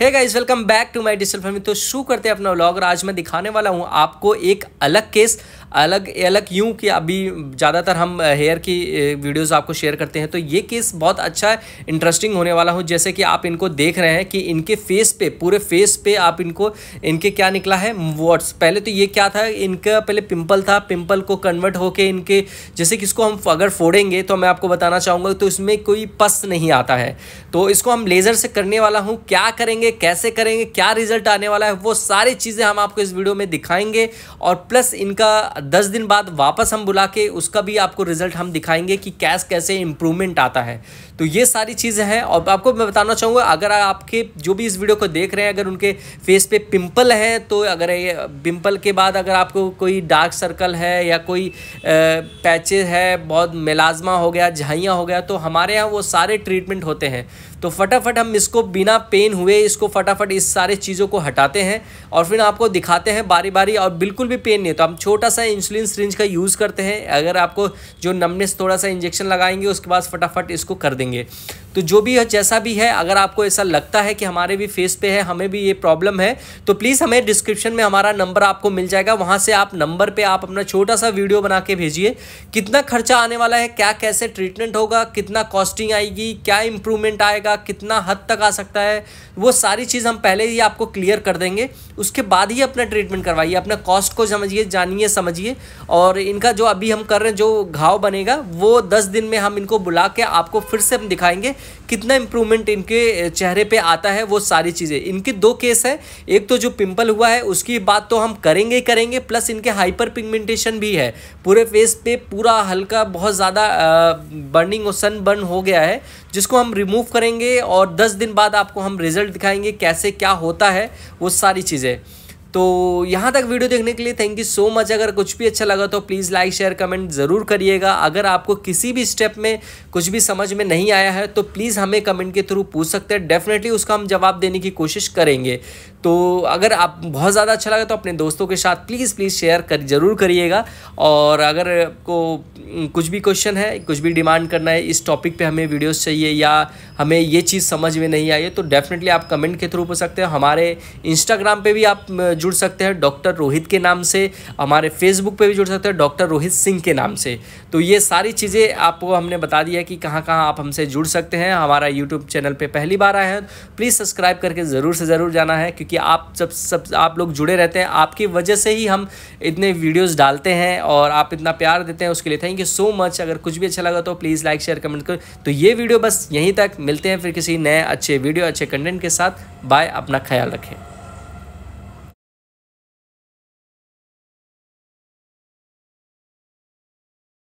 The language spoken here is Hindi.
है guys welcome back to my digital family तो शुरू करते हैं अपना व्लॉग और आज मैं दिखाने वाला हूँ आपको एक अलग केस अलग अलग यूँ कि अभी ज़्यादातर हम हेयर की वीडियोस आपको शेयर करते हैं तो ये केस बहुत अच्छा इंटरेस्टिंग होने वाला हूं जैसे कि आप इनको देख रहे हैं कि इनके फेस पे पूरे फेस पे आप इनको इनके क्या निकला है वॉट्स पहले तो ये क्या था इनका पहले पिम्पल था पिम्पल को कन्वर्ट होके इनके जैसे कि इसको हम अगर फोड़ेंगे तो मैं आपको बताना चाहूँगा तो इसमें कोई पस नहीं आता है तो इसको हम लेज़र से करने वाला हूँ क्या करेंगे करेंगे कैसे करेंगे क्या रिजल्ट आने वाला है वो सारी चीज़ें हम आपको इस वीडियो में दिखाएंगे और प्लस इनका दस दिन बाद वापस हम बुला के उसका भी आपको रिजल्ट हम दिखाएंगे कि कैश कैसे इंप्रूवमेंट आता है तो ये सारी चीज़ें हैं और आपको मैं बताना चाहूँगा अगर आपके जो भी इस वीडियो को देख रहे हैं अगर उनके फेस पे पिंपल हैं तो अगर ये पिंपल के बाद अगर आपको कोई डार्क सर्कल है या कोई पैचेज है बहुत मिलाजमा हो गया झाइयाँ हो गया तो हमारे यहाँ वो सारे ट्रीटमेंट होते हैं तो फटाफट हम इसको बिना पेन हुए इसको फटाफट इस सारे चीज़ों को हटाते हैं और फिर आपको दिखाते हैं बारी बारी और बिल्कुल भी पेन नहीं तो हम छोटा सा इंसुलिन सिरिंज का यूज़ करते हैं अगर आपको जो नमनेस थोड़ा सा इंजेक्शन लगाएंगे उसके बाद फटाफट इसको कर देंगे तो जो भी जैसा भी है अगर आपको ऐसा लगता है कि हमारे भी फेस पे है हमें भी ये प्रॉब्लम है तो प्लीज़ हमें डिस्क्रिप्शन में हमारा नंबर आपको मिल जाएगा वहाँ से आप नंबर पे आप अपना छोटा सा वीडियो बना के भेजिए कितना खर्चा आने वाला है क्या कैसे ट्रीटमेंट होगा कितना कॉस्टिंग आएगी क्या इंप्रूवमेंट आएगा जाएगा कितना हद तक आ सकता है वो सारी चीज़ हम पहले ही आपको क्लियर कर देंगे उसके बाद ही अपना ट्रीटमेंट करवाइए अपना कॉस्ट को समझिए जानिए समझिए और इनका जो अभी हम कर रहे हैं जो घाव बनेगा वो दस दिन में हम इनको बुला के आपको फिर से हम दिखाएंगे कितना इम्प्रूवमेंट इनके चेहरे पर आता है वो सारी चीज़ें इनके दो केस है एक तो जो पिंपल हुआ है उसकी बात तो हम करेंगे ही करेंगे प्लस इनके हाइपर पिगमेंटेशन भी है पूरे फेस पे पूरा हल्का बहुत ज़्यादा बर्निंग और सन बर्न हो गया है जिसको हम रिमूव करेंगे और दस दिन बाद आपको हम रिज़ल्ट दिखाएंगे कैसे क्या होता है वो सारी चीज़ें तो यहाँ तक वीडियो देखने के लिए थैंक यू सो मच अगर कुछ भी अच्छा लगा तो प्लीज़ लाइक शेयर कमेंट ज़रूर करिएगा अगर आपको किसी भी स्टेप में कुछ भी समझ में नहीं आया है तो प्लीज़ हमें कमेंट के थ्रू पूछ सकते हैं डेफिनेटली उसका हम जवाब देने की कोशिश करेंगे तो अगर आप बहुत ज़्यादा अच्छा लगा तो अपने दोस्तों के साथ प्लीज़ प्लीज़ शेयर कर ज़रूर करिएगा और अगर आपको कुछ भी क्वेश्चन है कुछ भी डिमांड करना है इस टॉपिक पे हमें वीडियोस चाहिए या हमें ये चीज़ समझ में नहीं आई है तो डेफिनेटली आप कमेंट के थ्रू पूछ सकते हैं हमारे इंस्टाग्राम पे भी आप जुड़ सकते हैं डॉक्टर रोहित के नाम से हमारे फेसबुक पे भी जुड़ सकते हैं डॉक्टर रोहित सिंह के नाम से तो ये सारी चीज़ें आपको हमने बता दिया कि कहाँ कहाँ आप हमसे जुड़ सकते हैं हमारा यूट्यूब चैनल पर पहली बार आए हैं प्लीज़ सब्सक्राइब करके ज़रूर से ज़रूर जाना है क्योंकि आप सब सब आप लोग जुड़े रहते हैं आपकी वजह से ही हम इतने वीडियोज़ डालते हैं और आप इतना प्यार देते हैं उसके लिए thank thank you so much अगर कुछ भी अच्छा लगा तो प्लीज़ लाइक शेयर कमेंट करो तो ये वीडियो बस यहीं तक मिलते हैं फिर किसी नए अच्छे वीडियो अच्छे कंटेंट के साथ बाय अपना ख्याल रखें